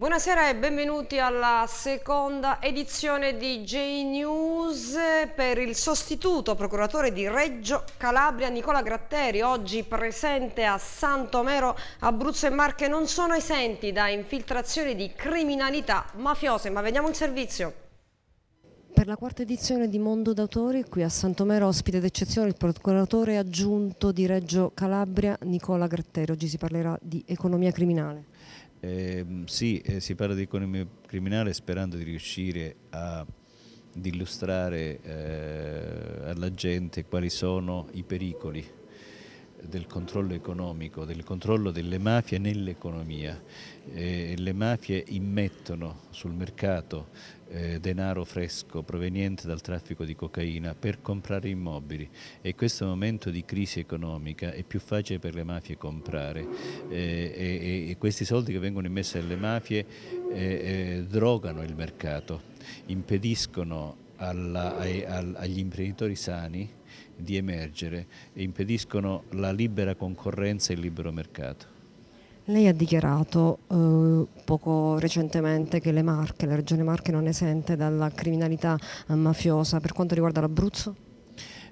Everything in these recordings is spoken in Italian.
Buonasera e benvenuti alla seconda edizione di J-News per il sostituto procuratore di Reggio Calabria Nicola Gratteri, oggi presente a Santomero, Abruzzo e Marche, non sono esenti da infiltrazioni di criminalità mafiose, ma vediamo il servizio. Per la quarta edizione di Mondo d'autori, qui a Santomero, ospite d'eccezione il procuratore aggiunto di Reggio Calabria Nicola Gratteri. Oggi si parlerà di economia criminale. Eh, sì, eh, si parla di economia criminale sperando di riuscire a di illustrare eh, alla gente quali sono i pericoli del controllo economico, del controllo delle mafie nell'economia. le mafie immettono sul mercato eh, denaro fresco proveniente dal traffico di cocaina per comprare immobili e questo momento di crisi economica è più facile per le mafie comprare eh, e, e, questi soldi che vengono immessi alle mafie eh, eh, drogano il mercato, impediscono alla, ai, al, agli imprenditori sani di emergere e impediscono la libera concorrenza e il libero mercato. Lei ha dichiarato eh, poco recentemente che le Marche, la regione Marche non esente dalla criminalità eh, mafiosa per quanto riguarda l'Abruzzo?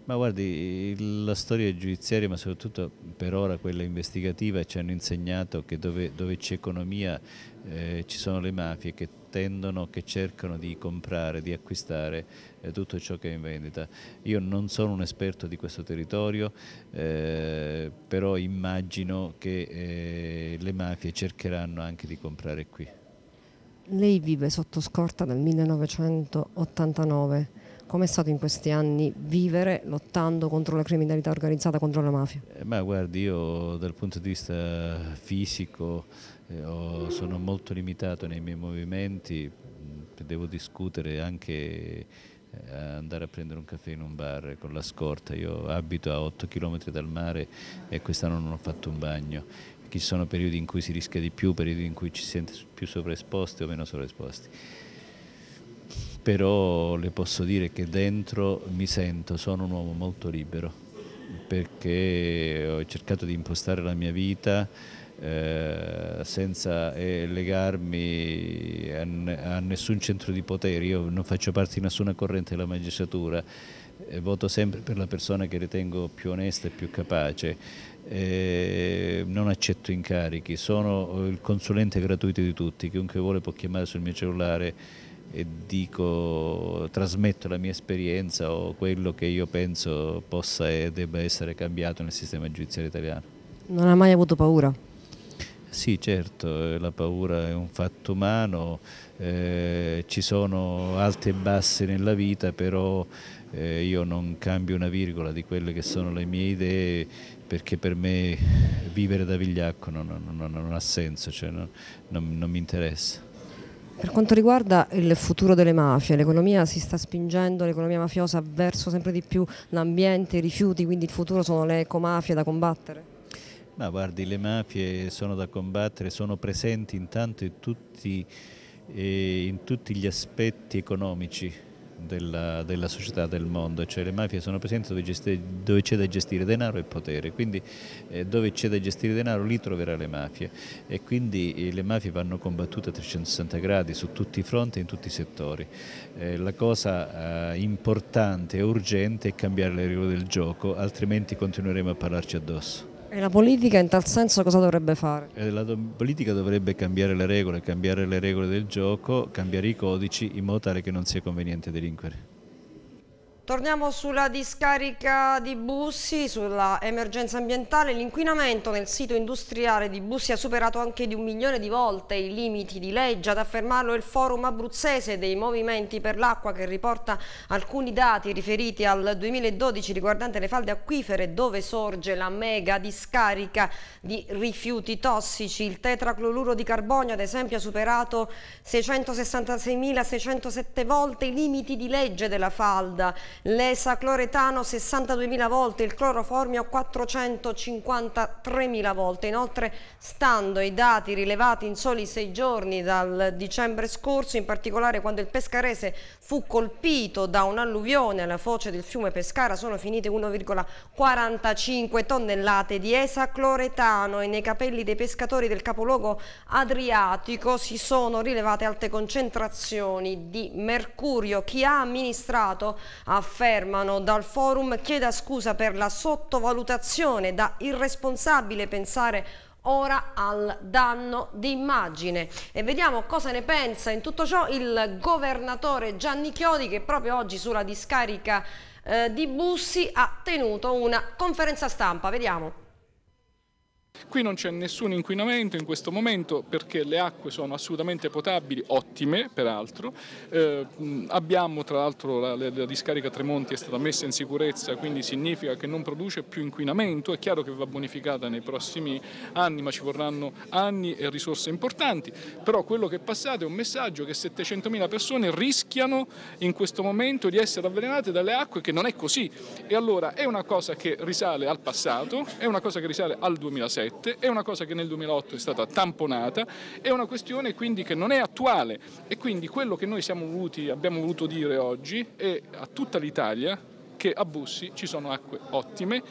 Ma guardi, la storia giudiziaria, ma soprattutto per ora quella investigativa, ci hanno insegnato che dove, dove c'è economia eh, ci sono le mafie, che attendono, che cercano di comprare, di acquistare eh, tutto ciò che è in vendita. Io non sono un esperto di questo territorio, eh, però immagino che eh, le mafie cercheranno anche di comprare qui. Lei vive sotto scorta dal 1989 Come è stato in questi anni vivere lottando contro la criminalità organizzata, contro la mafia? Eh, ma guardi, io dal punto di vista fisico io sono molto limitato nei miei movimenti, devo discutere anche eh, andare a prendere un caffè in un bar con la scorta. Io abito a 8 km dal mare e quest'anno non ho fatto un bagno. Ci sono periodi in cui si rischia di più, periodi in cui ci si sente più sovraesposti o meno sovraesposti. Però le posso dire che dentro mi sento, sono un uomo molto libero perché ho cercato di impostare la mia vita eh, senza eh, legarmi a, a, nessun centro di potere, io non faccio parte di nessuna corrente della magistratura, eh, voto sempre per la persona che ritengo più onesta e più capace, eh, non accetto incarichi, sono eh, il consulente gratuito di tutti, chiunque vuole può chiamare sul mio cellulare e dico, trasmetto la mia esperienza o quello che io penso possa e debba essere cambiato nel sistema giudiziario italiano. Non ha mai avuto paura? Sì, certo, eh, la paura è un fatto umano, eh, ci sono alte e basse nella vita, però eh, io non cambio una virgola di quelle che sono le mie idee perché per me vivere da vigliacco non, non, non ha senso, cioè non, non mi interessa. Per quanto riguarda il futuro delle mafie, l'economia si sta spingendo, l'economia mafiosa verso sempre di più l'ambiente, i rifiuti, quindi il futuro sono le ecomafie da combattere? Ma guardi, le mafie sono da combattere, sono presenti intanto in tutti, eh, in tutti gli aspetti economici della, della, società, del mondo, cioè le mafie sono presenti dove, dove c'è da gestire denaro e potere, quindi eh, dove c'è da gestire denaro lì troverà le mafie e quindi eh, le mafie vanno combattute a 360 gradi su tutti i fronti e in tutti i settori. Eh, la cosa eh, importante e urgente è cambiare le regole del gioco, altrimenti continueremo a parlarci addosso. E la politica in tal senso cosa dovrebbe fare? Eh, la do politica dovrebbe cambiare le regole, cambiare le regole del gioco, cambiare i codici in modo tale che non sia conveniente delinquere. Torniamo sulla discarica di Bussi, sulla emergenza ambientale. L'inquinamento nel sito industriale di Bussi ha superato anche di un milione di volte i limiti di legge. Ad affermarlo il forum abruzzese dei movimenti per l'acqua che riporta alcuni dati riferiti al 2012 riguardante le falde acquifere dove sorge la mega discarica di rifiuti tossici. Il tetracloruro di carbonio ad esempio ha superato 666.607 volte i limiti di legge della falda l'esacloretano 62.000 volte, il cloroformio 453.000 volte. Inoltre, stando ai dati rilevati in soli sei giorni dal dicembre scorso, in particolare quando il pescarese fu colpito da un'alluvione alla foce del fiume Pescara, sono finite 1,45 tonnellate di esacloretano e nei capelli dei pescatori del capoluogo adriatico si sono rilevate alte concentrazioni di mercurio. Chi ha amministrato ha affermano dal forum, chieda scusa per la sottovalutazione, da irresponsabile pensare ora al danno di immagine e vediamo cosa ne pensa in tutto ciò il governatore Gianni Chiodi che proprio oggi sulla discarica eh, di Bussi ha tenuto una conferenza stampa, vediamo. Qui non c'è nessun inquinamento in questo momento perché le acque sono assolutamente potabili, ottime peraltro. Eh, abbiamo tra l'altro la, la, la, discarica Tremonti è stata messa in sicurezza, quindi significa che non produce più inquinamento. È chiaro che va bonificata nei prossimi anni, ma ci vorranno anni e risorse importanti. Però quello che è passato è un messaggio che 700.000 persone rischiano in questo momento di essere avvelenate dalle acque, che non è così. E allora è una cosa che risale al passato, è una cosa che risale al 2006 corrette, è una cosa che nel 2008 è stata tamponata, è una questione quindi che non è attuale e quindi quello che noi voluti, abbiamo voluto dire oggi è a tutta l'Italia che a Bussi ci sono acque ottime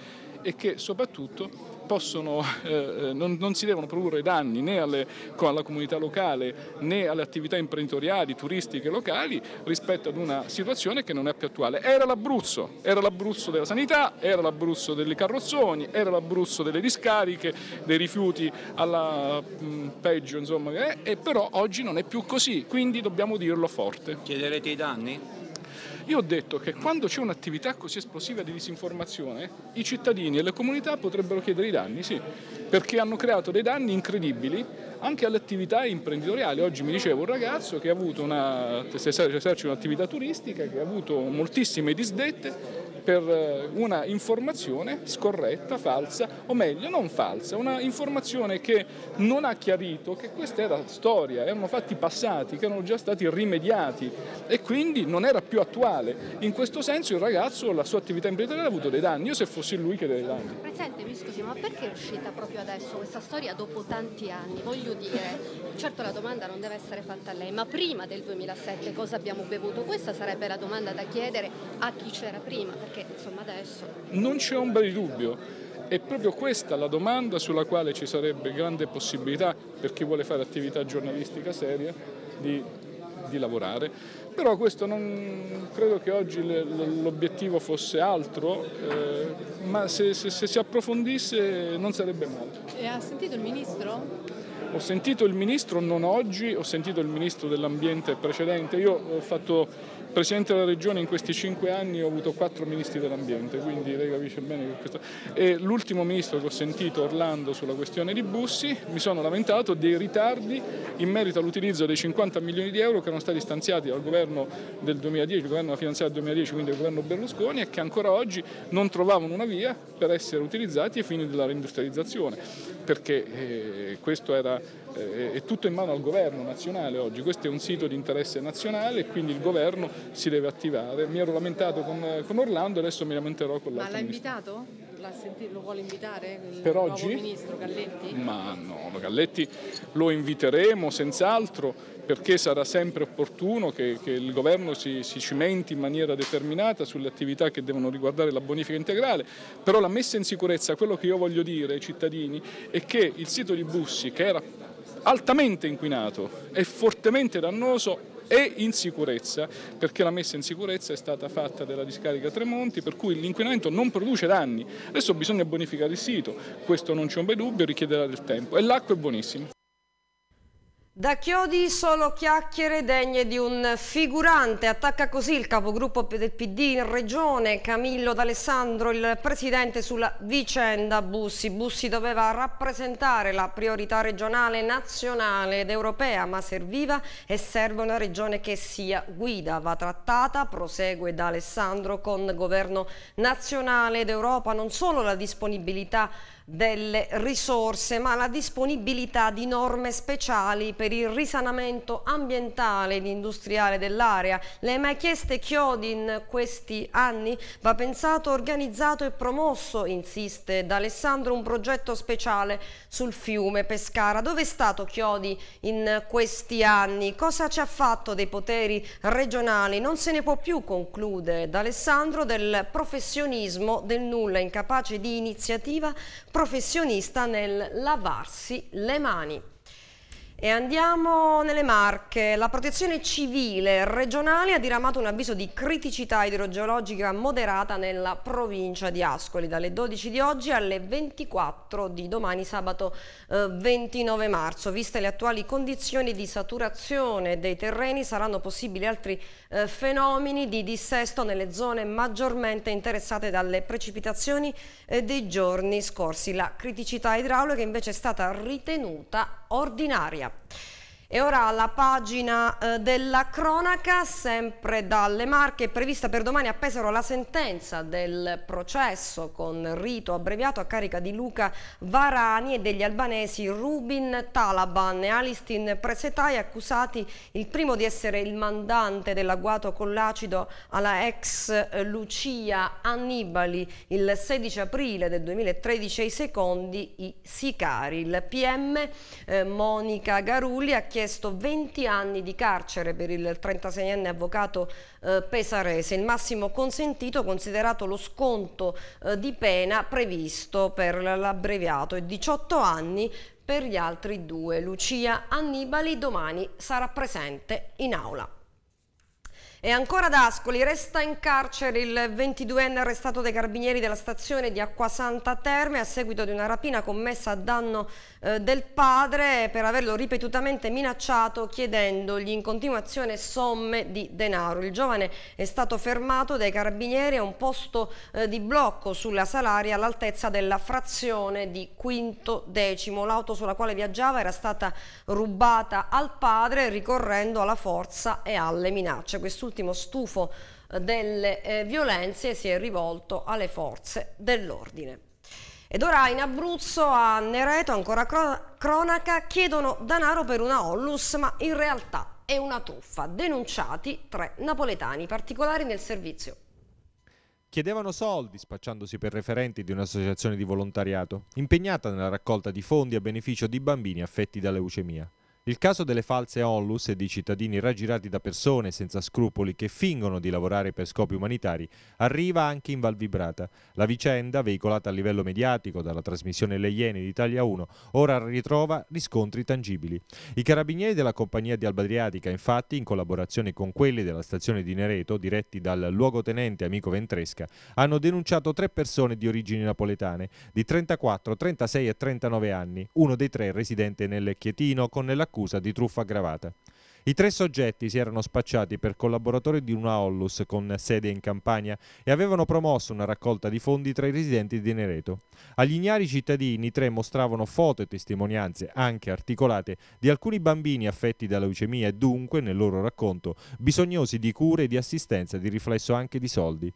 e che soprattutto possono, eh, eh, non, non, si devono produrre danni né alle, alla comunità locale né alle attività imprenditoriali, turistiche locali rispetto ad una situazione che non è più attuale. Era l'Abruzzo, era l'Abruzzo della sanità, era l'Abruzzo delle carrozzoni, era l'Abruzzo delle discariche, dei rifiuti alla mh, mm, peggio, insomma, eh, e però oggi non è più così, quindi dobbiamo dirlo forte. Chiederete i danni? Io ho detto che quando c'è un'attività così esplosiva di disinformazione, i cittadini e le comunità potrebbero chiedere i danni, sì, perché hanno creato dei danni incredibili anche alle attività imprenditoriali. Oggi mi diceva un ragazzo che ha avuto una, un'attività turistica, che ha avuto moltissime disdette per eh, una informazione scorretta, falsa, o meglio non falsa, una informazione che non ha chiarito che questa era storia, erano fatti passati che erano già stati rimediati e quindi non era più attuale. In questo senso il ragazzo, la sua attività imprenditoriale ha avuto dei danni, io se fossi lui che dei danni. Presidente, mi scusi, ma perché è uscita proprio adesso questa storia dopo tanti anni? Voglio dire, certo la domanda non deve essere fatta a lei, ma prima del 2007 cosa abbiamo bevuto? Questa sarebbe la domanda da chiedere a chi c'era prima, perché perché insomma adesso... Non c'è ombra di dubbio. È proprio questa la domanda sulla quale ci sarebbe grande possibilità per chi vuole fare attività giornalistica seria di, di lavorare, però questo non credo che oggi l'obiettivo fosse altro, eh, ma se, se, se si approfondisse non sarebbe male. E ha sentito il Ministro? Ho sentito il Ministro non oggi, ho sentito il Ministro dell'Ambiente precedente, io ho fatto Presidente della Regione in questi cinque anni ho avuto quattro ministri dell'ambiente, quindi lei capisce bene che questo... E l'ultimo ministro che ho sentito, Orlando, sulla questione di Bussi, mi sono lamentato dei ritardi in merito all'utilizzo dei 50 milioni di euro che erano stati stanziati dal governo del 2010, il governo finanziario del 2010, quindi il governo Berlusconi, e che ancora oggi non trovavano una via per essere utilizzati ai fini della reindustrializzazione, perché eh, questo era eh, è tutto in mano al governo nazionale oggi, questo è un sito di interesse nazionale e quindi il governo si deve attivare. Mi ero lamentato con, con Orlando e adesso mi lamenterò con l'altro Ma l'ha invitato? Sentito, lo vuole invitare il per oggi? ministro Galletti? Ma no, Galletti lo inviteremo senz'altro perché sarà sempre opportuno che, che il governo si, si, cimenti in maniera determinata sulle attività che devono riguardare la bonifica integrale, però la messa in sicurezza, quello che io voglio dire ai cittadini è che il sito di Bussi, che era altamente inquinato, e fortemente dannoso e in sicurezza, perché la messa in sicurezza è stata fatta della discarica Tremonti, per cui l'inquinamento non produce danni. Adesso bisogna bonificare il sito, questo non c'è un bel dubbio, richiederà del tempo e l'acqua è buonissima. Da Chiodi solo chiacchiere degne di un figurante, attacca così il capogruppo del PD in regione, Camillo D'Alessandro, il presidente sulla vicenda Bussi. Bussi doveva rappresentare la priorità regionale, nazionale ed europea, ma serviva e serve una regione che sia guida, va trattata, prosegue D'Alessandro con governo nazionale ed Europa, non solo la disponibilità delle risorse, ma la disponibilità di norme speciali per il risanamento ambientale ed industriale dell'area. Le mai chieste Chiodi in questi anni va pensato, organizzato e promosso, insiste da Alessandro, un progetto speciale sul fiume Pescara. Dove è stato Chiodi in questi anni? Cosa ci ha fatto dei poteri regionali? Non se ne può più, conclude Alessandro del professionismo del nulla, incapace di iniziativa professionista nel lavarsi le mani. E andiamo nelle Marche. La protezione civile regionale ha diramato un avviso di criticità idrogeologica moderata nella provincia di Ascoli dalle 12 di oggi alle 24 di domani sabato 29 eh, marzo. Viste le attuali condizioni di saturazione dei terreni saranno possibili altri eh, fenomeni di dissesto nelle zone maggiormente interessate dalle precipitazioni eh, dei giorni scorsi. La criticità idraulica invece è stata ritenuta ordinaria. E ora la pagina eh, della cronaca, sempre dalle Marche, prevista per domani a Pesaro la sentenza del processo con rito abbreviato a carica di Luca Varani e degli albanesi Rubin Talaban e Alistin Presetai accusati il primo di essere il mandante dell'agguato con l'acido alla ex Lucia Annibali il 16 aprile del 2013 e i secondi i sicari. Il PM eh, Monica Garulli ha chiesto chiesto 20 anni di carcere per il 36enne avvocato eh, pesarese, il massimo consentito considerato lo sconto eh, di pena previsto per l'abbreviato e 18 anni per gli altri due. Lucia Annibali domani sarà presente in aula. E ancora ad Ascoli resta in carcere il 22enne arrestato dai carabinieri della stazione di Acquasanta Terme a seguito di una rapina commessa a danno eh, del padre per averlo ripetutamente minacciato chiedendogli in continuazione somme di denaro. Il giovane è stato fermato dai carabinieri a un posto eh, di blocco sulla Salaria all'altezza della frazione di Quinto Decimo. L'auto sulla quale viaggiava era stata rubata al padre ricorrendo alla forza e alle minacce. Quest'ultimo quest'ultimo stufo eh, delle eh, violenze si è rivolto alle forze dell'ordine. Ed ora in Abruzzo a Nereto, ancora cronaca, chiedono denaro per una Ollus, ma in realtà è una truffa. Denunciati tre napoletani, particolari nel servizio. Chiedevano soldi spacciandosi per referenti di un'associazione di volontariato, impegnata nella raccolta di fondi a beneficio di bambini affetti da leucemia. Il caso delle false onlus e di cittadini raggirati da persone senza scrupoli che fingono di lavorare per scopi umanitari arriva anche in Valvibrata. La vicenda, veicolata a livello mediatico dalla trasmissione Le Iene di Italia 1, ora ritrova riscontri tangibili. I carabinieri della compagnia di Alba Adriatica, infatti, in collaborazione con quelli della stazione di Nereto, diretti dal luogotenente Amico Ventresca, hanno denunciato tre persone di origini napoletane, di 34, 36 e 39 anni, uno dei tre residente nel Chietino, con l'accusa l'accusa di truffa aggravata. I tre soggetti si erano spacciati per collaboratori di una Ollus con sede in Campania e avevano promosso una raccolta di fondi tra i residenti di Nereto. Agli ignari cittadini i tre mostravano foto e testimonianze, anche articolate, di alcuni bambini affetti da leucemia e dunque, nel loro racconto, bisognosi di cure e di assistenza, di riflesso anche di soldi.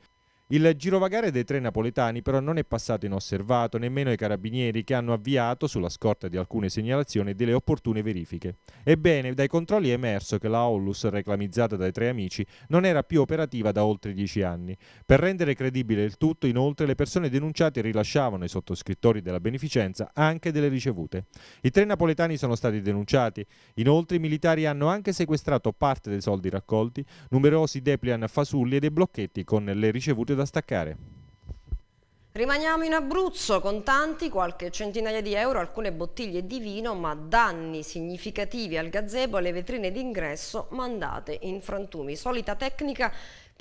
Il girovagare dei tre napoletani però non è passato inosservato nemmeno ai carabinieri che hanno avviato, sulla scorta di alcune segnalazioni, delle opportune verifiche. Ebbene, dai controlli è emerso che la Ollus, reclamizzata dai tre amici, non era più operativa da oltre dieci anni. Per rendere credibile il tutto, inoltre, le persone denunciate rilasciavano ai sottoscrittori della beneficenza anche delle ricevute. I tre napoletani sono stati denunciati. Inoltre, i militari hanno anche sequestrato parte dei soldi raccolti, numerosi deplian fasulli e dei blocchetti con le ricevute da da staccare. Rimaniamo in Abruzzo con tanti, qualche centinaia di euro, alcune bottiglie di vino, ma danni significativi al gazebo e alle vetrine d'ingresso mandate in frantumi. Solita tecnica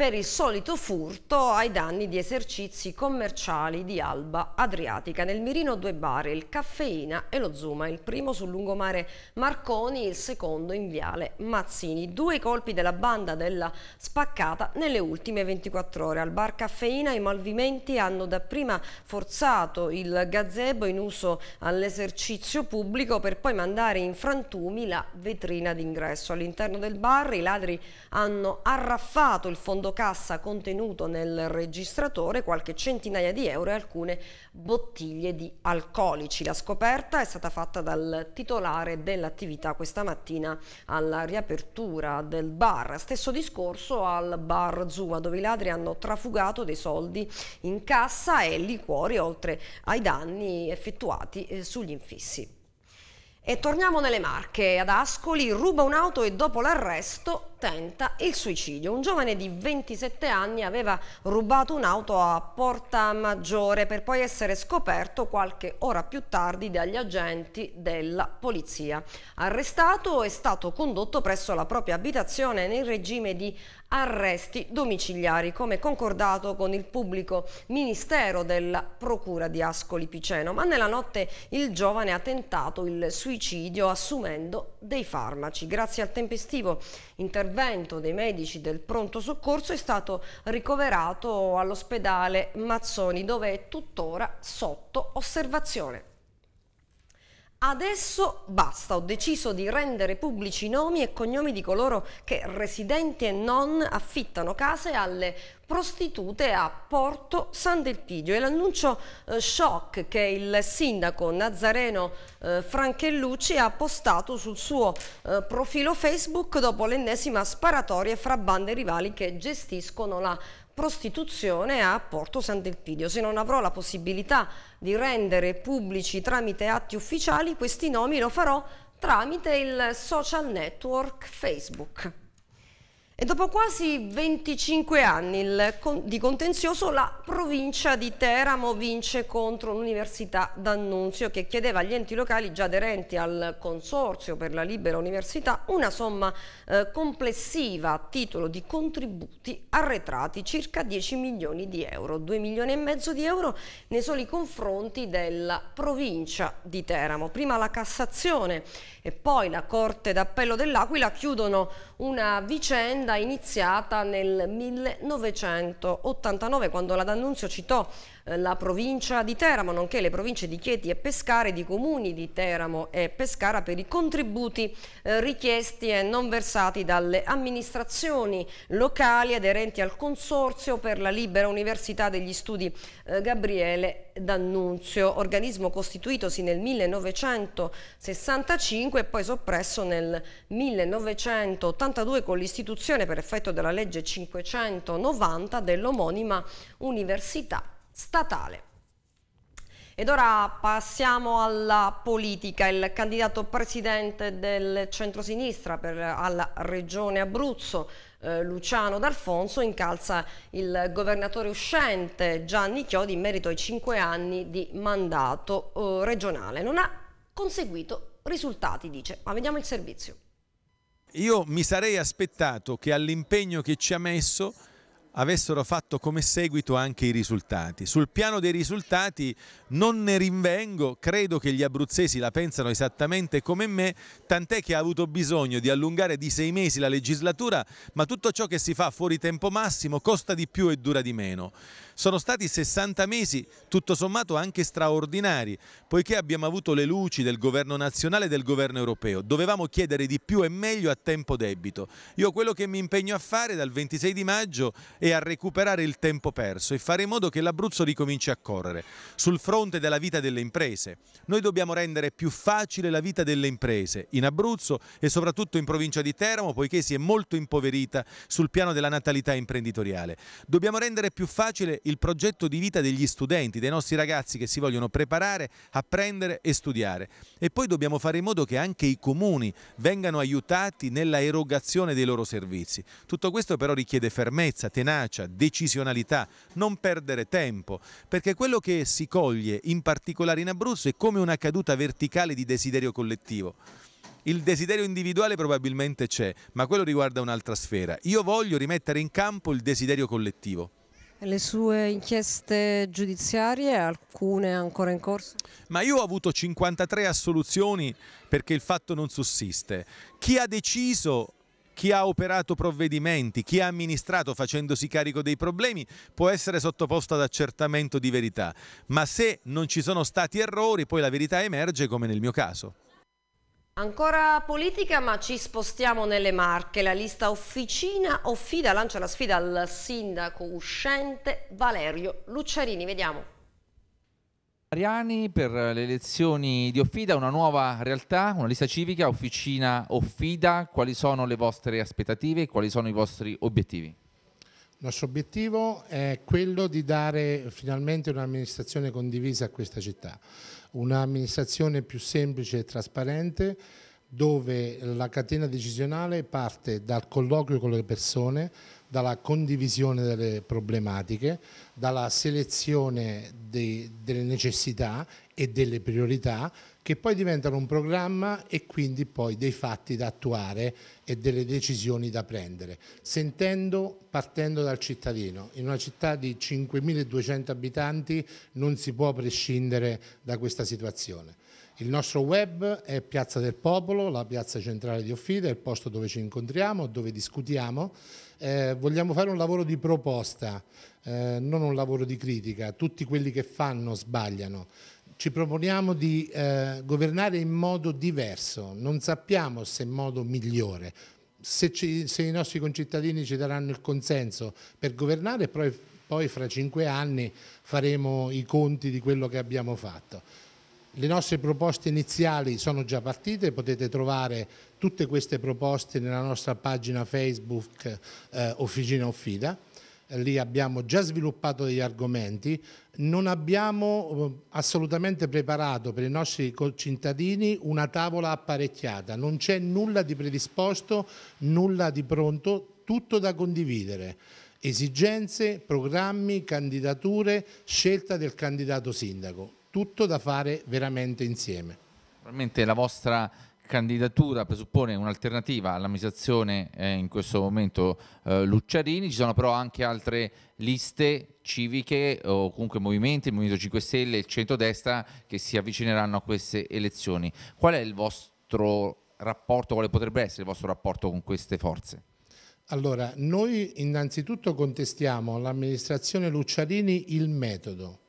per il solito furto ai danni di esercizi commerciali di Alba Adriatica. Nel mirino due bar, il Caffeina e lo Zuma, il primo sul lungomare Marconi, il secondo in viale Mazzini. Due colpi della banda della spaccata nelle ultime 24 ore. Al bar Caffeina i malvimenti hanno dapprima forzato il gazebo in uso all'esercizio pubblico per poi mandare in frantumi la vetrina d'ingresso. All'interno del bar i ladri hanno arraffato il fondo cassa contenuto nel registratore, qualche centinaia di euro e alcune bottiglie di alcolici. La scoperta è stata fatta dal titolare dell'attività questa mattina alla riapertura del bar. Stesso discorso al bar Zua, dove i ladri hanno trafugato dei soldi in cassa e liquori oltre ai danni effettuati eh, sugli infissi. E torniamo nelle Marche. Ad Ascoli ruba un'auto e dopo l'arresto tenta il suicidio. Un giovane di 27 anni aveva rubato un'auto a Porta Maggiore per poi essere scoperto qualche ora più tardi dagli agenti della polizia. Arrestato è stato condotto presso la propria abitazione nel regime di arresti domiciliari come concordato con il pubblico ministero della procura di Ascoli Piceno ma nella notte il giovane ha tentato il suicidio assumendo dei farmaci grazie al tempestivo intervento intervento dei medici del pronto soccorso è stato ricoverato all'ospedale Mazzoni dove è tuttora sotto osservazione. Adesso basta, ho deciso di rendere pubblici i nomi e cognomi di coloro che, residenti e non, affittano case alle prostitute a Porto San Delpigio. È l'annuncio eh, shock che il sindaco Nazareno eh, Franchellucci ha postato sul suo eh, profilo Facebook dopo l'ennesima sparatoria fra bande rivali che gestiscono la prostituzione a Porto Sant'Elpidio. Se non avrò la possibilità di rendere pubblici tramite atti ufficiali questi nomi lo farò tramite il social network Facebook. E dopo quasi 25 anni di contenzioso la provincia di Teramo vince contro l'Università d'Annunzio che chiedeva agli enti locali già aderenti al Consorzio per la Libera Università una somma eh, complessiva a titolo di contributi arretrati circa 10 milioni di euro, 2 milioni e mezzo di euro nei soli confronti della provincia di Teramo. Prima la Cassazione e poi la Corte d'Appello dell'Aquila chiudono una vicenda iniziata nel 1989 quando la D'Annunzio citò eh, la provincia di Teramo, nonché le province di Chieti e Pescara e di comuni di Teramo e Pescara per i contributi eh, richiesti e non versati dalle amministrazioni locali aderenti al Consorzio per la Libera Università degli Studi eh, Gabriele D'Annunzio, organismo costituitosi nel 1965 e poi soppresso nel 1982 con l'istituzione per effetto della legge 590 dell'omonima università statale. Ed ora passiamo alla politica. Il candidato presidente del centrosinistra per, alla regione Abruzzo, eh, Luciano D'Alfonso, incalza il governatore uscente Gianni Chiodi in merito ai cinque anni di mandato eh, regionale. Non ha conseguito risultati, dice, ma vediamo il servizio. Io mi sarei aspettato che all'impegno che ci ha messo avessero fatto come seguito anche i risultati. Sul piano dei risultati non ne rinvengo, credo che gli abruzzesi la pensano esattamente come me, tant'è che ha avuto bisogno di allungare di sei mesi la legislatura, ma tutto ciò che si fa fuori tempo massimo costa di più e dura di meno. Sono stati 60 mesi, tutto sommato anche straordinari, poiché abbiamo avuto le luci del governo nazionale e del governo europeo. Dovevamo chiedere di più e meglio a tempo debito. Io quello che mi impegno a fare dal 26 di maggio è a recuperare il tempo perso e fare in modo che l'Abruzzo ricominci a correre sul fronte della vita delle imprese. Noi dobbiamo rendere più facile la vita delle imprese in Abruzzo e soprattutto in provincia di Teramo, poiché si è molto impoverita sul piano della natalità imprenditoriale. Dobbiamo rendere più facile il progetto di vita degli studenti, dei nostri ragazzi che si vogliono preparare, apprendere e studiare. E poi dobbiamo fare in modo che anche i comuni vengano aiutati nella erogazione dei loro servizi. Tutto questo però richiede fermezza, tenacia, decisionalità, non perdere tempo, perché quello che si coglie in particolare in Abruzzo è come una caduta verticale di desiderio collettivo. Il desiderio individuale probabilmente c'è, ma quello riguarda un'altra sfera. Io voglio rimettere in campo il desiderio collettivo le sue inchieste giudiziarie, alcune ancora in corso? Ma io ho avuto 53 assoluzioni perché il fatto non sussiste. Chi ha deciso chi ha operato provvedimenti, chi ha amministrato facendosi carico dei problemi può essere sottoposto ad accertamento di verità, ma se non ci sono stati errori poi la verità emerge come nel mio caso. Ancora politica ma ci spostiamo nelle marche, la lista Officina Offida lancia la sfida al sindaco uscente Valerio Lucciarini, vediamo. Mariani per le elezioni di Offida, una nuova realtà, una lista civica, Officina Offida, quali sono le vostre aspettative e quali sono i vostri obiettivi? Il nostro obiettivo è quello di dare finalmente un'amministrazione condivisa a questa città un'amministrazione più semplice e trasparente dove la catena decisionale parte dal colloquio con le persone, dalla condivisione delle problematiche, dalla selezione dei, delle necessità e delle priorità che poi diventano un programma e quindi poi dei fatti da attuare e delle decisioni da prendere, sentendo, partendo dal cittadino. In una città di 5.200 abitanti non si può prescindere da questa situazione. Il nostro web è Piazza del Popolo, la piazza centrale di Offida, il posto dove ci incontriamo, dove discutiamo. Eh, vogliamo fare un lavoro di proposta, eh, non un lavoro di critica. Tutti quelli che fanno sbagliano ci proponiamo di eh, governare in modo diverso, non sappiamo se in modo migliore, se, ci, se, i nostri concittadini ci daranno il consenso per governare poi, poi fra cinque anni faremo i conti di quello che abbiamo fatto. Le nostre proposte iniziali sono già partite, potete trovare tutte queste proposte nella nostra pagina Facebook eh, Officina Offida lì abbiamo già sviluppato degli argomenti, non abbiamo eh, assolutamente preparato per i nostri cittadini una tavola apparecchiata, non c'è nulla di predisposto, nulla di pronto, tutto da condividere esigenze, programmi, candidature, scelta del candidato sindaco. Tutto da fare veramente insieme. Veramente la vostra candidatura presuppone un'alternativa all'amministrazione eh, in questo momento eh, Lucciarini, ci sono però anche altre liste civiche o comunque movimenti, il Movimento 5 Stelle, e il centrodestra che si avvicineranno a queste elezioni. Qual è il vostro rapporto, quale potrebbe essere il vostro rapporto con queste forze? Allora, noi innanzitutto contestiamo all'amministrazione Lucciarini il metodo,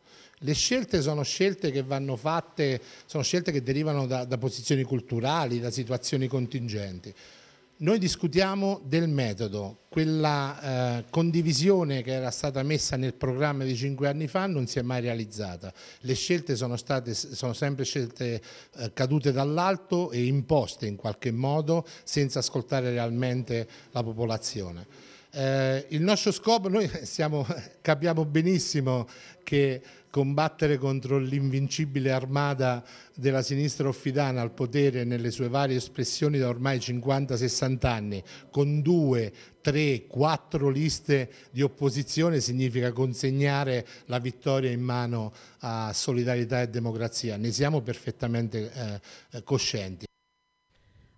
le scelte sono scelte che vanno fatte, sono scelte che derivano da, da posizioni culturali, da situazioni contingenti. Noi discutiamo del metodo, quella eh, condivisione che era stata messa nel programma di cinque anni fa non si è mai realizzata, le scelte sono, state, sono sempre scelte eh, cadute dall'alto e imposte in qualche modo senza ascoltare realmente la popolazione. Eh, il nostro scopo, noi siamo, capiamo benissimo che combattere contro l'invincibile armata della sinistra offidana al potere nelle sue varie espressioni da ormai 50-60 anni, con due, tre, quattro liste di opposizione, significa consegnare la vittoria in mano a solidarietà e democrazia. Ne siamo perfettamente eh, eh coscienti.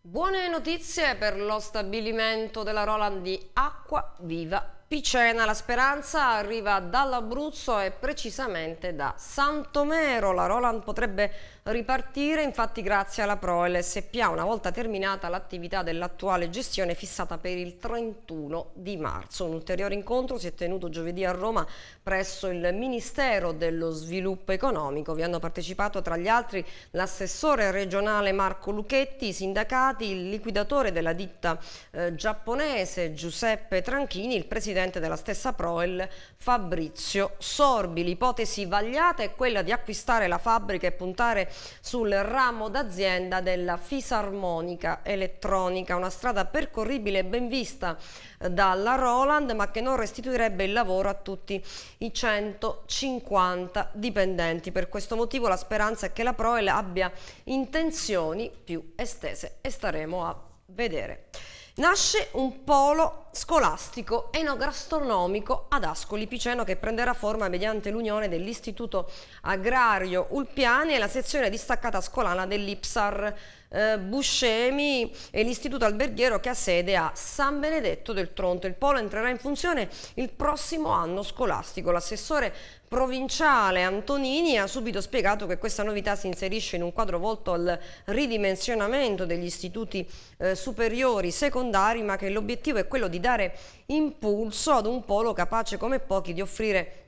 Buone notizie per lo stabilimento della Roland di Acqua Viva Picena. La speranza arriva dall'Abruzzo e precisamente da Santomero. La Roland potrebbe ripartire infatti grazie alla Proel SPA una volta terminata l'attività dell'attuale gestione fissata per il 31 di marzo. Un ulteriore incontro si è tenuto giovedì a Roma presso il Ministero dello Sviluppo Economico. Vi hanno partecipato tra gli altri l'assessore regionale Marco Lucchetti, i sindacati, il liquidatore della ditta eh, giapponese Giuseppe Tranchini, il presidente della stessa Proel Fabrizio Sorbi. L'ipotesi vagliata è quella di acquistare la fabbrica e puntare sul ramo d'azienda della Fisarmonica Elettronica, una strada percorribile e ben vista eh, dalla Roland ma che non restituirebbe il lavoro a tutti i 150 dipendenti. Per questo motivo la speranza è che la Proel abbia intenzioni più estese e staremo a vedere. Nasce un polo scolastico enogastronomico ad Ascoli Piceno che prenderà forma mediante l'unione dell'Istituto Agrario Ulpiani e la sezione distaccata scolana dell'Ipsar eh, Buscemi e l'istituto alberghiero che ha sede a San Benedetto del Tronto. Il polo entrerà in funzione il prossimo anno scolastico. L'assessore provinciale Antonini ha subito spiegato che questa novità si inserisce in un quadro volto al ridimensionamento degli istituti eh, superiori secondari, ma che l'obiettivo è quello di dare impulso ad un polo capace come pochi di offrire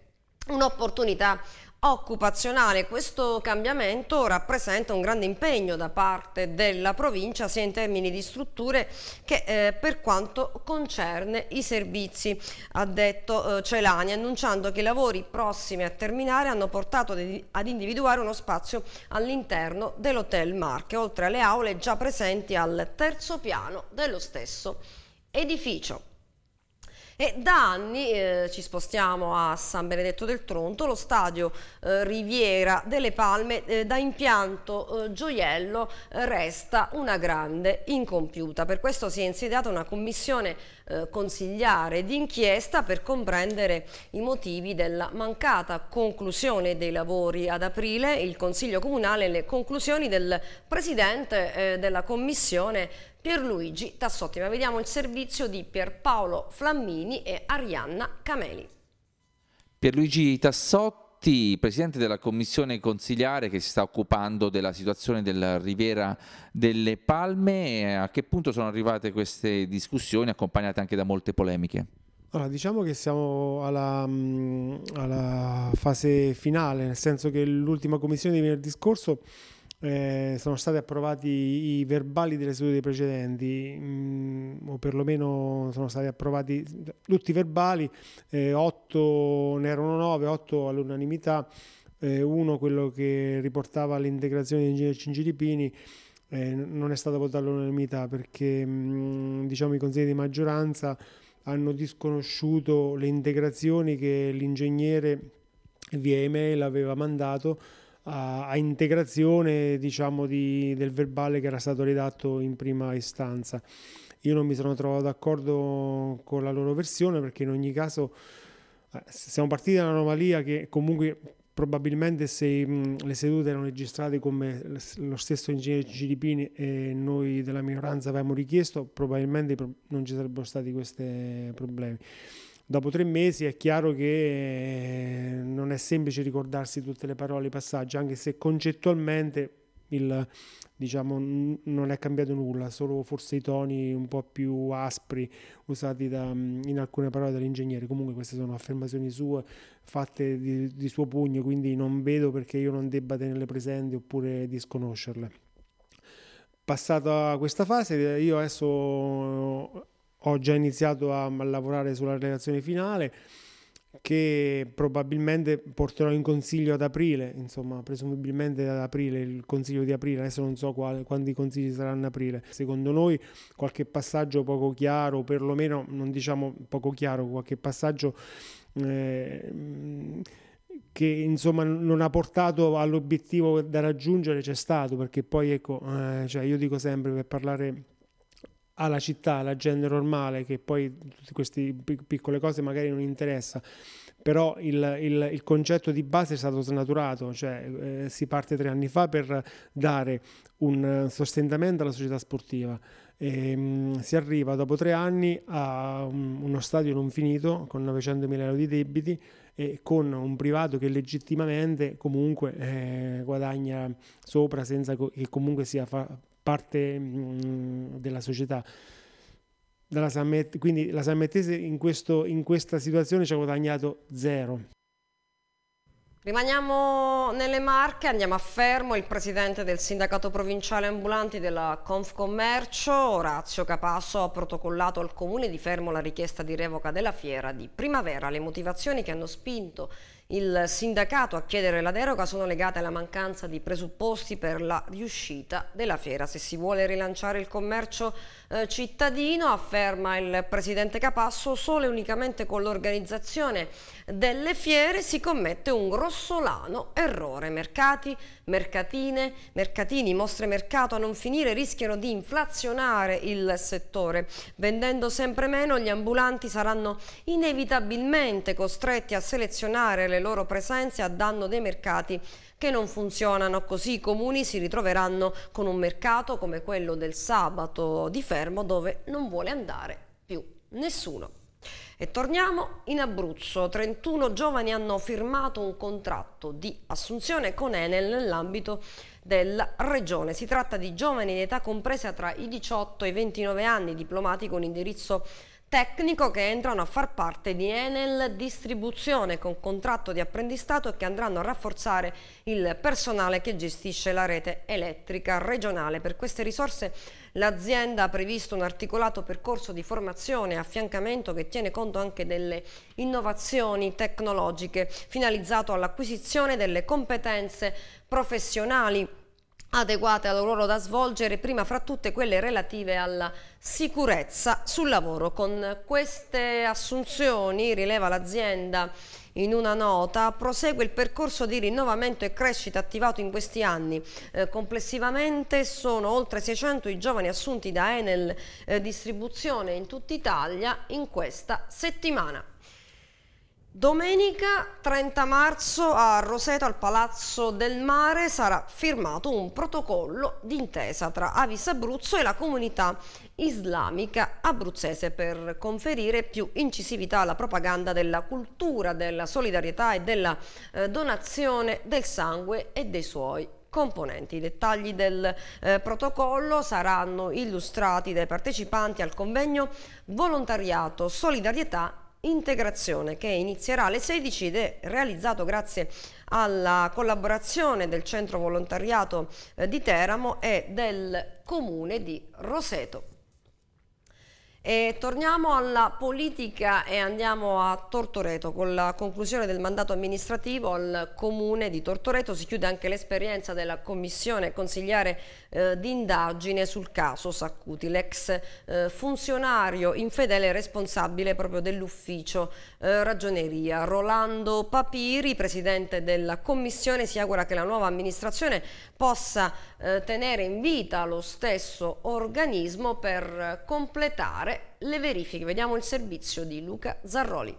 un'opportunità occupazionale. Questo cambiamento rappresenta un grande impegno da parte della provincia sia in termini di strutture che eh, per quanto concerne i servizi, ha detto eh, Celani, annunciando che i lavori prossimi a terminare hanno portato ad individuare uno spazio all'interno dell'Hotel Marche, oltre alle aule già presenti al terzo piano dello stesso edificio. E da anni eh, ci spostiamo a San Benedetto del Tronto, lo stadio eh, Riviera delle Palme eh, da impianto eh, gioiello resta una grande incompiuta. Per questo si è insediata una commissione eh, consigliare d'inchiesta per comprendere i motivi della mancata conclusione dei lavori ad aprile, il Consiglio Comunale e le conclusioni del Presidente eh, della Commissione Pierluigi Tassotti. Ma vediamo il servizio di Pierpaolo Flammini e Arianna Cameli. Pierluigi Tassotti presidente della commissione consigliare che si sta occupando della situazione della Riviera delle Palme, a che punto sono arrivate queste discussioni accompagnate anche da molte polemiche? Allora, diciamo che siamo alla, mm, alla fase finale, nel senso che l'ultima commissione di venerdì scorso eh, sono stati approvati i verbali delle sedute precedenti, mh, mm, o perlomeno sono stati approvati tutti i verbali, eh, 8 ne erano 9, 8 all'unanimità, eh, uno quello che riportava l'integrazione di Ingegner Cingilipini. Eh, non è stato votato all'unanimità perché mh, mm, diciamo, i consigli di maggioranza hanno disconosciuto le integrazioni che l'ingegnere via email aveva mandato a, a integrazione diciamo, di, del verbale che era stato redatto in prima istanza. Io non mi sono trovato d'accordo con la loro versione perché in ogni caso eh, siamo partiti da un'anomalia che comunque probabilmente se mh, le sedute erano registrate come lo stesso ingegnere Ciripini e noi della minoranza avevamo richiesto, probabilmente non ci sarebbero stati questi problemi dopo tre mesi è chiaro che eh, non è semplice ricordarsi tutte le parole, i passaggi, anche se concettualmente il, diciamo, non è cambiato nulla, solo forse i toni un po' più aspri usati da, mm, in alcune parole dall'ingegnere. Comunque queste sono affermazioni sue, fatte di, di suo pugno, quindi non vedo perché io non debba tenerle presenti oppure disconoscerle passata questa fase, io adesso ho già iniziato a lavorare sulla relazione finale che probabilmente porterò in consiglio ad aprile, insomma, presumibilmente ad aprile, il consiglio di aprile, adesso non so quale, quanti consigli saranno ad aprile. Secondo noi qualche passaggio poco chiaro, perlomeno non diciamo poco chiaro, qualche passaggio eh, che insomma non ha portato all'obiettivo da raggiungere c'è stato, perché poi ecco, eh, cioè io dico sempre per parlare alla città, alla gente normale, che poi tutte queste piccole cose magari non interessa, però il, il, il concetto di base è stato snaturato, cioè eh, si parte tre anni fa per dare un sostentamento alla società sportiva. E, ehm, mh, si arriva dopo tre anni a um, uno stadio non finito con 900 mila euro di debiti e con un privato che legittimamente comunque eh, guadagna sopra senza co- che comunque sia fa- parte mh, mm, della società. Met- quindi la Sammettese in, questo, in questa situazione ci ha guadagnato zero. Rimaniamo nelle Marche, andiamo a Fermo, il presidente del sindacato provinciale ambulanti della Confcommercio, Orazio Capasso, ha protocollato al comune di Fermo la richiesta di revoca della fiera di primavera. Le motivazioni che hanno spinto il sindacato a chiedere la deroga sono legate alla mancanza di presupposti per la riuscita della fiera. Se si vuole rilanciare il commercio eh, cittadino, afferma il presidente Capasso, solo e unicamente con l'organizzazione delle fiere si commette un grossolano errore. Mercati, mercatine, mercatini, mostre mercato a non finire rischiano di inflazionare il settore. Vendendo sempre meno gli ambulanti saranno inevitabilmente costretti a selezionare le loro presenze a danno dei mercati che non funzionano. Così i comuni si ritroveranno con un mercato come quello del sabato di Fermo dove non vuole andare più nessuno. E torniamo in Abruzzo. 31 giovani hanno firmato un contratto di assunzione con Enel nell'ambito della regione. Si tratta di giovani di età compresa tra i 18 e i 29 anni, diplomati con indirizzo tecnico che entrano a far parte di Enel Distribuzione con contratto di apprendistato e che andranno a rafforzare il personale che gestisce la rete elettrica regionale. Per queste risorse l'azienda ha previsto un articolato percorso di formazione e affiancamento che tiene conto anche delle innovazioni tecnologiche finalizzato all'acquisizione delle competenze professionali adeguate al ruolo da svolgere, prima fra tutte quelle relative alla sicurezza sul lavoro. Con queste assunzioni, rileva l'azienda in una nota, prosegue il percorso di rinnovamento e crescita attivato in questi anni. Eh, complessivamente sono oltre 600 i giovani assunti da Enel eh, Distribuzione in tutta Italia in questa settimana. Domenica 30 marzo a Roseto al Palazzo del Mare sarà firmato un protocollo d'intesa tra Avis Abruzzo e la comunità islamica abruzzese per conferire più incisività alla propaganda della cultura, della solidarietà e della eh, donazione del sangue e dei suoi componenti. I dettagli del eh, protocollo saranno illustrati dai partecipanti al convegno Volontariato, Solidarietà integrazione che inizierà alle 16 ed è realizzato grazie alla collaborazione del centro volontariato eh, di Teramo e del comune di Roseto. E torniamo alla politica e andiamo a Tortoreto. Con la conclusione del mandato amministrativo al comune di Tortoreto si chiude anche l'esperienza della commissione consigliare eh, di indagine sul caso Saccuti, l'ex eh, funzionario infedele responsabile proprio dell'ufficio eh, ragioneria. Rolando Papiri, presidente della commissione, si augura che la nuova amministrazione possa eh, tenere in vita lo stesso organismo per eh, completare le verifiche. Vediamo il servizio di Luca Zarroli.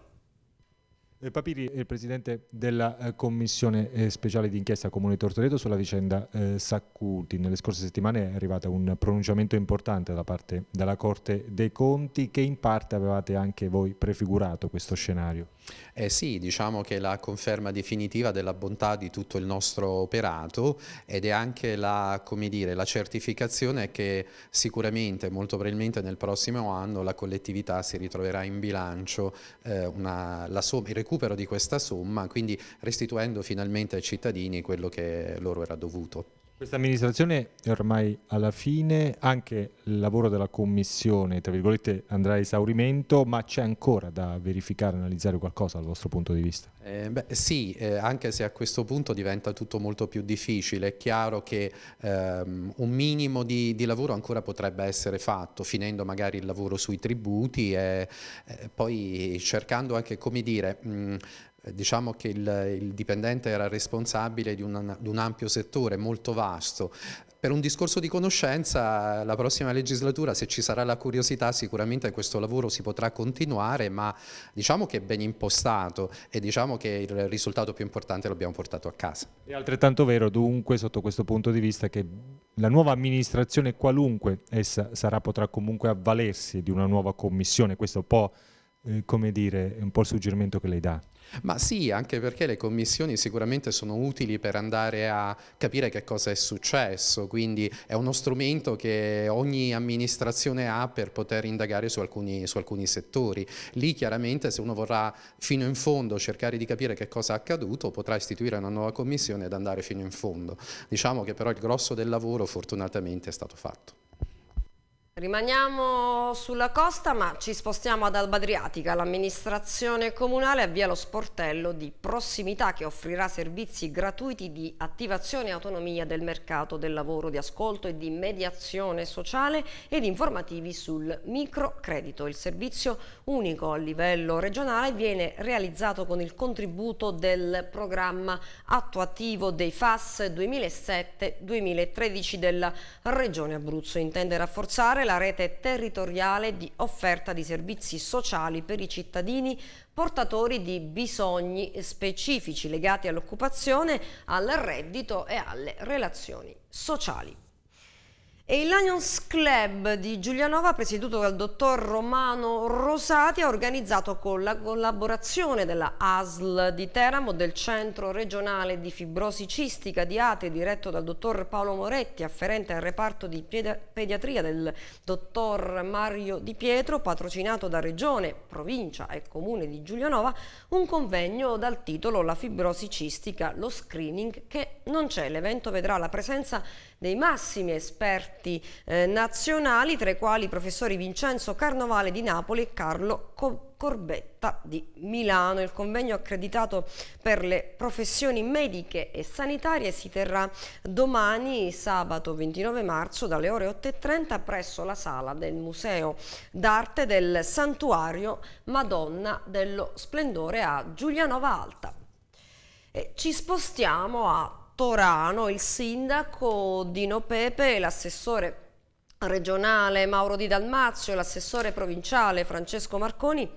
Eh, Papiri è il presidente della eh, commissione eh, speciale d'inchiesta Comune Tortoreto sulla vicenda eh, Saccuti. Nelle scorse settimane è arrivato un pronunciamento importante da parte della Corte dei Conti che in parte avevate anche voi prefigurato questo scenario. Eh sì, diciamo che è la conferma definitiva della bontà di tutto il nostro operato ed è anche la, dire, la certificazione che sicuramente, molto probabilmente nel prossimo anno, la collettività si ritroverà in bilancio eh, una, somma, il recupero di questa somma, quindi restituendo finalmente ai cittadini quello che loro era dovuto. Questa amministrazione è ormai alla fine, anche il lavoro della commissione andrà a esaurimento, ma c'è ancora da verificare, analizzare qualcosa dal vostro punto di vista? Eh, beh, sì, eh, anche se a questo punto diventa tutto molto più difficile, è chiaro che ehm, un minimo di, di, lavoro ancora potrebbe essere fatto, finendo magari il lavoro sui tributi e eh, poi cercando anche, come dire, mh, eh, diciamo che il, il, dipendente era responsabile di un, di un ampio settore molto vasto, per un discorso di conoscenza la prossima legislatura se ci sarà la curiosità sicuramente questo lavoro si potrà continuare ma diciamo che è ben impostato e diciamo che il risultato più importante l'abbiamo portato a casa. È altrettanto vero dunque sotto questo punto di vista che la nuova amministrazione qualunque essa sarà potrà comunque avvalersi di una nuova commissione, questo può... Eh, come dire, è un po' il suggerimento che lei dà. Ma sì, anche perché le commissioni sicuramente sono utili per andare a capire che cosa è successo, quindi è uno strumento che ogni amministrazione ha per poter indagare su alcuni, su alcuni settori. Lì chiaramente se uno vorrà fino in fondo cercare di capire che cosa è accaduto potrà istituire una nuova commissione ed andare fino in fondo. Diciamo che però il grosso del lavoro fortunatamente è stato fatto. Rimaniamo sulla costa ma ci spostiamo ad Alba Adriatica. L'amministrazione comunale avvia lo sportello di prossimità che offrirà servizi gratuiti di attivazione e autonomia del mercato del lavoro, di ascolto e di mediazione sociale ed informativi sul microcredito. Il servizio unico a livello regionale viene realizzato con il contributo del programma attuativo dei FAS 2007-2013 della Regione Abruzzo. Intende rafforzare la rete territoriale di offerta di servizi sociali per i cittadini portatori di bisogni specifici legati all'occupazione, al reddito e alle relazioni sociali. E il Lions Club di Giulianova, presieduto dal dottor Romano Rosati, ha organizzato con la collaborazione della ASL di Teramo, del Centro Regionale di Fibrosi Cistica di Ate, diretto dal dottor Paolo Moretti, afferente al reparto di pediatria del dottor Mario Di Pietro, patrocinato da Regione, Provincia e Comune di Giulianova, un convegno dal titolo La fibrosi cistica, lo screening che non c'è. L'evento vedrà la presenza dei massimi esperti esperti eh, nazionali, tra i quali i professori Vincenzo Carnovale di Napoli e Carlo Co Corbetta di Milano. Il convegno accreditato per le professioni mediche e sanitarie si terrà domani sabato 29 marzo dalle ore 8.30 presso la sala del Museo d'Arte del Santuario Madonna dello Splendore a Giulianova Alta. E ci spostiamo a Torano il sindaco Dino Pepe e l'assessore regionale Mauro Di Dalmazio l'assessore provinciale Francesco Marconi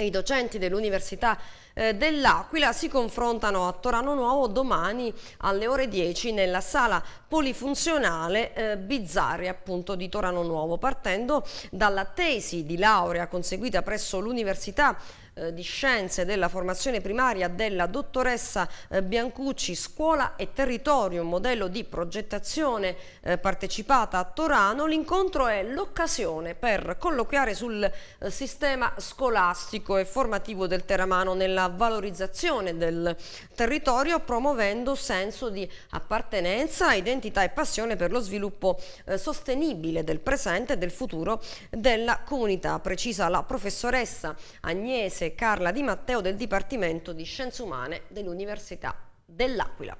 e i docenti dell'Università eh, dell'Aquila si confrontano a Torano Nuovo domani alle ore 10 nella sala polifunzionale eh, Bizzarri appunto di Torano Nuovo partendo dalla tesi di laurea conseguita presso l'Università eh, di Scienze della Formazione Primaria della dottoressa eh, Biancucci, Scuola e Territorio, un modello di progettazione eh, partecipata a Torano. L'incontro è l'occasione per colloquiare sul sistema scolastico e formativo del Teramano nella valorizzazione del territorio, promuovendo senso di appartenenza, identità e passione per lo sviluppo sostenibile del presente e del futuro della comunità, precisa la professoressa Agnese Carla Di Matteo del Dipartimento di Scienze Umane dell'Università dell'Aquila.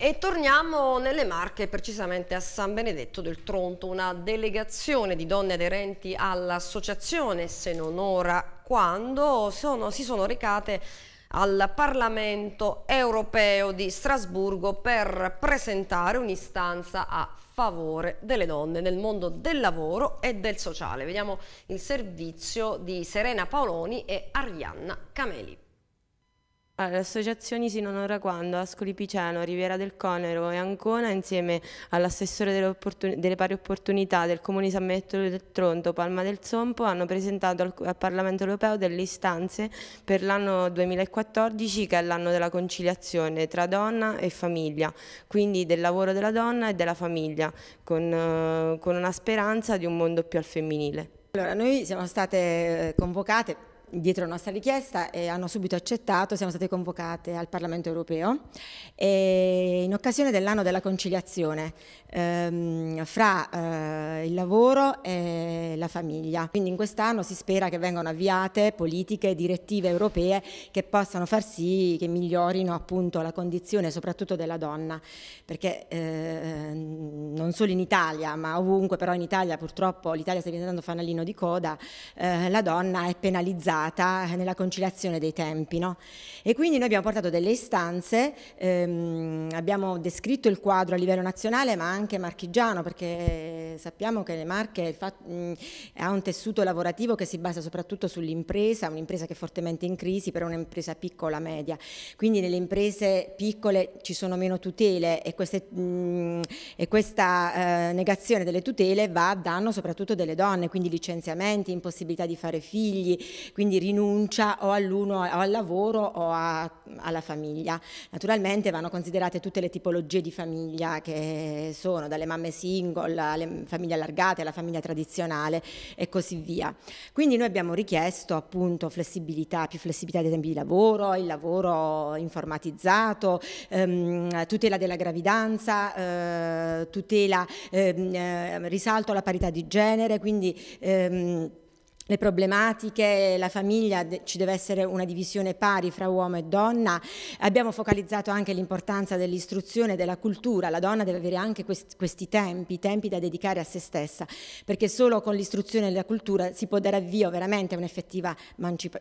E torniamo nelle Marche, precisamente a San Benedetto del Tronto, una delegazione di donne aderenti all'associazione Se non ora quando sono, si sono recate al Parlamento europeo di Strasburgo per presentare un'istanza a favore delle donne nel mondo del lavoro e del sociale. Vediamo il servizio di Serena Paoloni e Arianna Cameli. Le associazioni sino onora quando Ascoli Piceno, Riviera del Conero e Ancona insieme all'assessore delle, delle, pari opportunità del Comune San Benedetto del Tronto, Palma del Sompo hanno presentato al, al Parlamento Europeo delle istanze per l'anno 2014 che è l'anno della conciliazione tra donna e famiglia, quindi del lavoro della donna e della famiglia con, eh, con una speranza di un mondo più al femminile. Allora, noi siamo state eh, convocate dietro la nostra richiesta e hanno subito accettato, siamo state convocate al Parlamento europeo e in occasione dell'anno della conciliazione ehm, fra eh, il lavoro e la famiglia. Quindi in quest'anno si spera che vengano avviate politiche e direttive europee che possano far sì che migliorino appunto la condizione soprattutto della donna, perché eh, non solo in Italia ma ovunque, però in Italia purtroppo l'Italia sta diventando fanalino di coda, eh, la donna è penalizzata andata eh, nella conciliazione dei tempi. No? E quindi noi abbiamo portato delle istanze, ehm, abbiamo descritto il quadro a livello nazionale ma anche marchigiano perché sappiamo che le Marche ha un tessuto lavorativo che si basa soprattutto sull'impresa, un'impresa che è fortemente in crisi però un'impresa piccola, media. Quindi nelle imprese piccole ci sono meno tutele e, queste, mh, e questa eh, negazione delle tutele va a danno soprattutto delle donne, quindi licenziamenti, impossibilità di fare figli, quindi quindi rinuncia o all'uno o al lavoro o a, alla famiglia. Naturalmente vanno considerate tutte le tipologie di famiglia che sono, dalle mamme single alle famiglie allargate, alla famiglia tradizionale e così via. Quindi noi abbiamo richiesto appunto flessibilità, più flessibilità dei tempi di lavoro, il lavoro informatizzato, ehm, tutela della gravidanza, eh, tutela, ehm, eh, risalto alla parità di genere, quindi ehm, le problematiche, la famiglia, ci deve essere una divisione pari fra uomo e donna. Abbiamo focalizzato anche l'importanza dell'istruzione, e della cultura. La donna deve avere anche questi tempi, tempi da dedicare a se stessa, perché solo con l'istruzione e la cultura si può dare avvio veramente a un'effettiva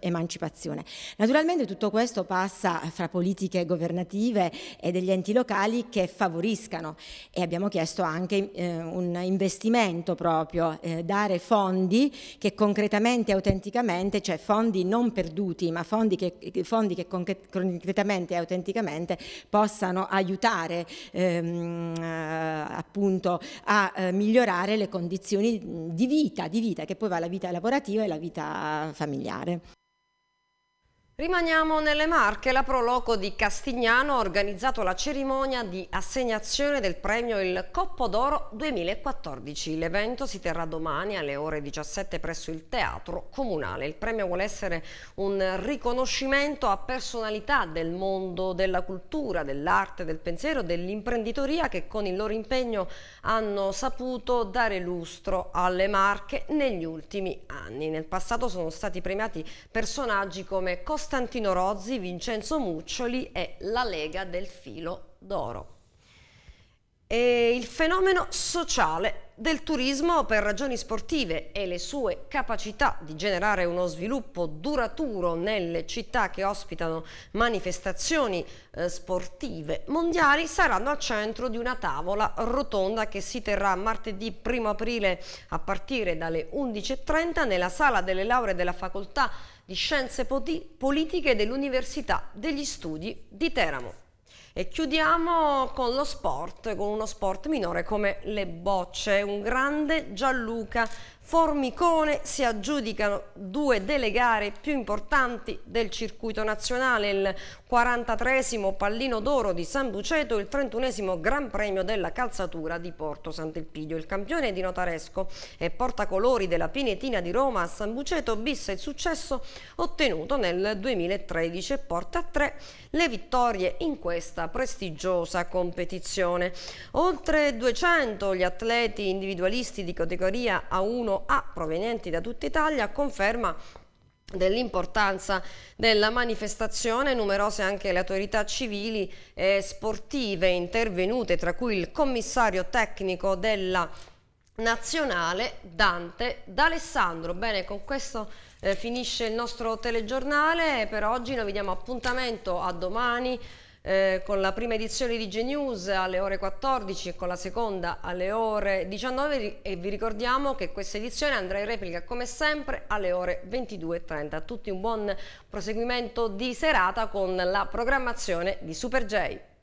emancipazione. Naturalmente tutto questo passa fra politiche governative e degli enti locali che favoriscano e abbiamo chiesto anche eh, un investimento proprio, eh, dare fondi che concretamente concretamente e autenticamente, cioè fondi non perduti, ma fondi che, fondi che concretamente e autenticamente possano aiutare ehm, eh, appunto a eh, migliorare le condizioni di vita, di vita che poi va la vita lavorativa e la vita familiare. Rimaniamo nelle Marche, la Proloco di Castignano ha organizzato la cerimonia di assegnazione del premio Il Coppo d'Oro 2014. L'evento si terrà domani alle ore 17 presso il Teatro Comunale. Il premio vuole essere un riconoscimento a personalità del mondo della cultura, dell'arte, del pensiero, dell'imprenditoria che con il loro impegno hanno saputo dare lustro alle Marche negli ultimi anni. Nel passato sono stati premiati personaggi come Costa Costantino Rozzi, Vincenzo Muccioli e la Lega del Filo d'Oro e il fenomeno sociale del turismo per ragioni sportive e le sue capacità di generare uno sviluppo duraturo nelle città che ospitano manifestazioni eh, sportive mondiali saranno al centro di una tavola rotonda che si terrà martedì 1 aprile a partire dalle 11.30 nella sala delle lauree della facoltà di scienze politiche dell'Università degli Studi di Teramo. E chiudiamo con lo sport, con uno sport minore come le bocce. Un grande Gianluca Formicone si aggiudicano due delle gare più importanti del circuito nazionale, il 43 Pallino d'Oro di San Buceto e il 31 Gran Premio della Calzatura di Porto Sant'Elpidio. Il campione di Notaresco e portacolori della Pinetina di Roma a San Buceto bissa il successo ottenuto nel 2013 e porta a tre le vittorie in questa prestigiosa competizione. Oltre 200 gli atleti individualisti di categoria A1 a provenienti da tutta Italia conferma dell'importanza della manifestazione, numerose anche le autorità civili e sportive intervenute, tra cui il commissario tecnico della nazionale Dante d'Alessandro. Bene, con questo eh, finisce il nostro telegiornale, per oggi noi vi diamo appuntamento a domani eh, con la prima edizione di g alle ore 14 e con la seconda alle ore 19 e vi ricordiamo che questa edizione andrà in replica come sempre alle ore 22.30. A tutti un buon proseguimento di serata con la programmazione di Super J.